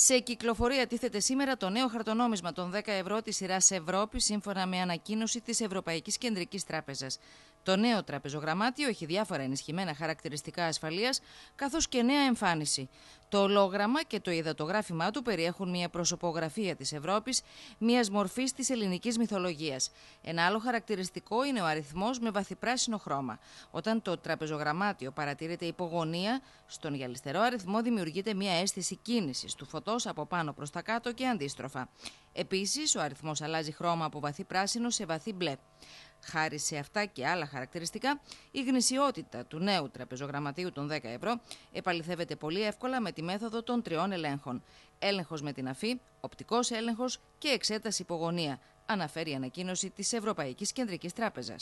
Σε κυκλοφορία τίθεται σήμερα το νέο χαρτονόμισμα των 10 ευρώ της σειράς Ευρώπης, σύμφωνα με ανακοίνωση της Ευρωπαϊκής Κεντρικής Τράπεζας. Το νέο τραπεζογραμμάτιο έχει διάφορα ενισχυμένα χαρακτηριστικά ασφαλείας, καθώς και νέα εμφάνιση. Το ολόγραμμα και το υδατογράφημά του περιέχουν μια προσωπογραφία της Ευρώπης, μιας μορφής της ελληνικής μυθολογίας. Ένα άλλο χαρακτηριστικό είναι ο αριθμός με βαθυπράσινο χρώμα. Όταν το τραπεζογραμμάτιο παρατηρείται υπογωνία, στον γυαλιστερό αριθμό δημιουργείται μια αίσθηση κίνησης του φωτός από πάνω προς τα κάτω και αντίστροφα. Επίσης, ο αριθμός αλλάζει χρώμα από βαθύ πράσινο σε βαθύ μπλε. Χάρη σε αυτά και άλλα χαρακτηριστικά, η γνησιότητα του νέου τραπεζογραμματίου των 10 ευρώ επαληθεύεται πολύ εύκολα με τη μέθοδο των τριών ελέγχων. Έλεγχος με την αφή, οπτικός έλεγχος και εξέταση υπογωνία, αναφέρει η ανακοίνωση της Ευρωπαϊκής Κεντρικής Τράπεζας.